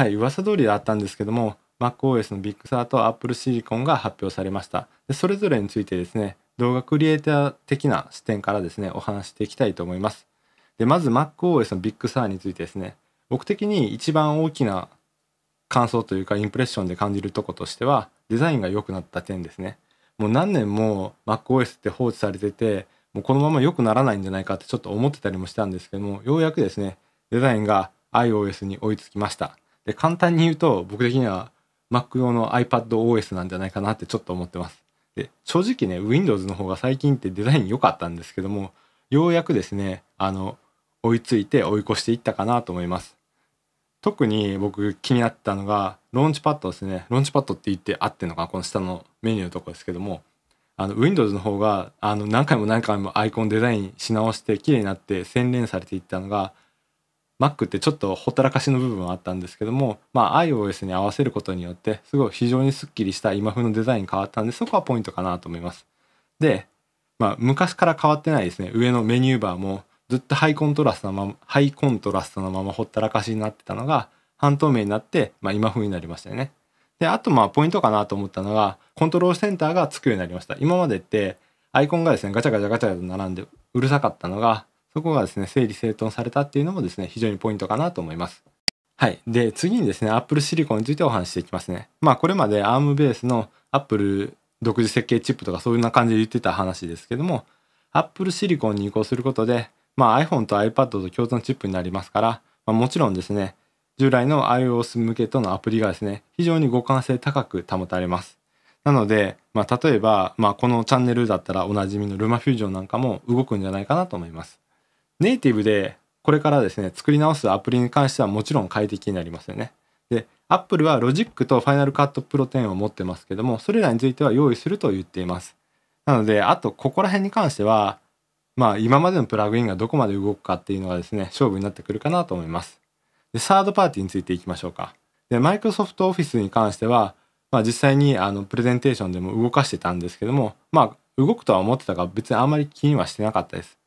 はい、噂通りだったんですけども、MacOS の Big s ーと Apple Silicon が発表されました。でそれぞれについてですね、動画クリエイター的な視点からですね、お話していきたいと思います。で、まず MacOS の Big s ーについてですね、僕的に一番大きな感想というかインプレッションで感じるとことしては、デザインが良くなった点ですね。もう何年も MacOS って放置されてて、もうこのまま良くならないんじゃないかってちょっと思ってたりもしたんですけども、ようやくですね、デザインが iOS に追いつきました。で簡単に言うと僕的には Mac 用の iPadOS なんじゃないかなってちょっと思ってます。で正直ね Windows の方が最近ってデザイン良かったんですけどもようやくですねあの追いついて追い越していったかなと思います。特に僕気になったのがローンチパッドですねローンチパッドって言ってあってんのかこの下のメニューのとこですけどもあの Windows の方があの何回も何回もアイコンデザインし直して綺麗になって洗練されていったのが Mac ってちょっとほったらかしの部分はあったんですけども、まあ、iOS に合わせることによってすごい非常にすっきりした今風のデザイン変わったんでそこはポイントかなと思います。で、まあ、昔から変わってないですね上のメニューバーもずっとハイコントラストのままハイコントラストのままほったらかしになってたのが半透明になって、まあ、今風になりましたよね。であとまあポイントかなと思ったのがコントロールセンターがつくようになりました。今までってアイコンがですねガチャガチャガチャと並んでうるさかったのがそこがですね、整理整頓されたっていうのもですね、非常にポイントかなと思います。はい。で、次にですね、Apple Silicon についてお話していきますね。まあ、これまで ARM ベースの Apple 独自設計チップとかそういうな感じで言ってた話ですけども、Apple Silicon に移行することで、まあ、iPhone と iPad と共存チップになりますから、まあ、もちろんですね、従来の iOS 向けとのアプリがですね、非常に互換性高く保たれます。なので、まあ、例えば、まあ、このチャンネルだったらおなじみのルマフュージョンなんかも動くんじゃないかなと思います。ネイティブでこれからですね、作り直すアプリに関してはもちろん快適になりますよね。で、Apple は Logic と Final Cut Pro 10を持ってますけども、それらについては用意すると言っています。なので、あとここら辺に関しては、まあ今までのプラグインがどこまで動くかっていうのがですね、勝負になってくるかなと思います。で、サードパーティーについていきましょうか。で、Microsoft Office に関しては、まあ実際にあのプレゼンテーションでも動かしてたんですけども、まあ動くとは思ってたが別にあんまり気にはしてなかったです。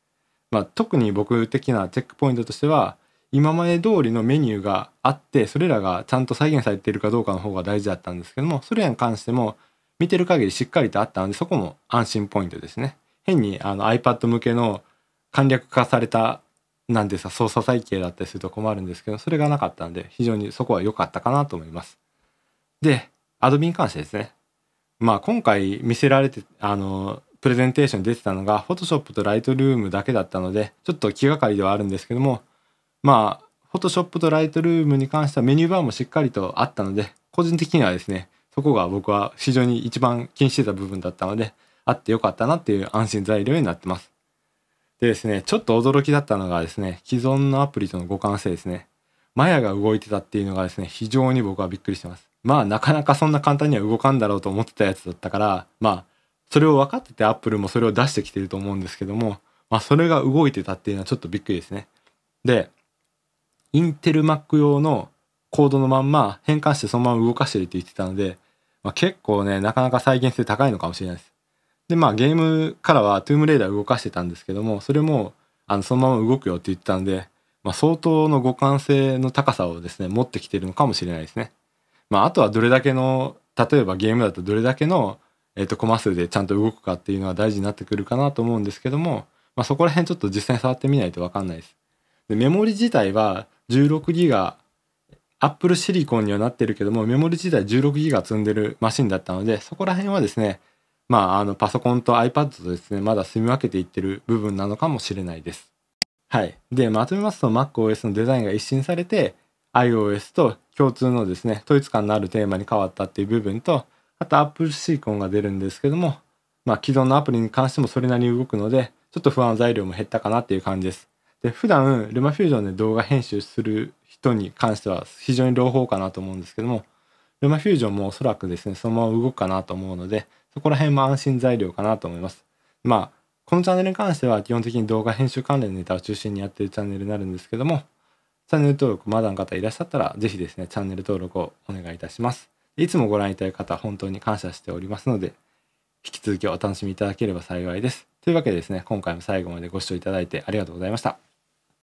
まあ、特に僕的なチェックポイントとしては今まで通りのメニューがあってそれらがちゃんと再現されているかどうかの方が大事だったんですけどもそれらに関しても見てる限りしっかりとあったのでそこも安心ポイントですね変にあの iPad 向けの簡略化されたなんでか操作再系だったりすると困るんですけどそれがなかったんで非常にそこは良かったかなと思いますで Adobe に関してですねまあ今回見せられてあのプレゼンテーションに出てたのが Photoshop と Lightroom だけだったのでちょっと気がかりではあるんですけどもまあ Photoshop と Lightroom に関してはメニューバーもしっかりとあったので個人的にはですねそこが僕は非常に一番気にしてた部分だったのであってよかったなっていう安心材料になってます。でですね、ちょっと驚きだったのがですね、既存のアプリとの互換性ですね。マヤが動いてたっていうのがですね、非常に僕はびっくりしてます。まあなかなかそんな簡単には動かんだろうと思ってたやつだったから、まあそれを分かっててアップルもそれを出してきてると思うんですけども、まあ、それが動いてたっていうのはちょっとびっくりですね。で、インテル Mac 用のコードのまんま変換してそのまま動かしてるって言ってたので、まあ、結構ね、なかなか再現性高いのかもしれないです。で、まあゲームからはトゥームレーダー動かしてたんですけども、それもあのそのまま動くよって言ってたんで、まあ、相当の互換性の高さをですね、持ってきてるのかもしれないですね。まあ、あとはどれだけの、例えばゲームだとどれだけのえっ、ー、と、コマ数でちゃんと動くかっていうのは大事になってくるかなと思うんですけども、まあ、そこら辺ちょっと実際に触ってみないとわかんないです。で、メモリ自体は16ギガ、アップルシリコンにはなってるけども、メモリ自体16ギガ積んでるマシンだったので、そこら辺はですね、まあ、あの、パソコンと iPad とですね、まだ住み分けていってる部分なのかもしれないです。はい。で、まとめますと MacOS のデザインが一新されて、iOS と共通のですね、統一感のあるテーマに変わったっていう部分と、あと Apple シーコンが出るんですけども、まあ、既存のアプリに関してもそれなりに動くので、ちょっと不安材料も減ったかなっていう感じです。で、普段、ルマフュージョンで動画編集する人に関しては非常に朗報かなと思うんですけども、ルマフュージョンもおそらくですね、そのまま動くかなと思うので、そこら辺も安心材料かなと思います。まあ、このチャンネルに関しては基本的に動画編集関連のネタを中心にやってるチャンネルになるんですけども、チャンネル登録まだの方いらっしゃったら、ぜひですね、チャンネル登録をお願いいたします。いつもご覧いただく方、本当に感謝しておりますので、引き続きお楽しみいただければ幸いです。というわけでですね、今回も最後までご視聴いただいてありがとうございました。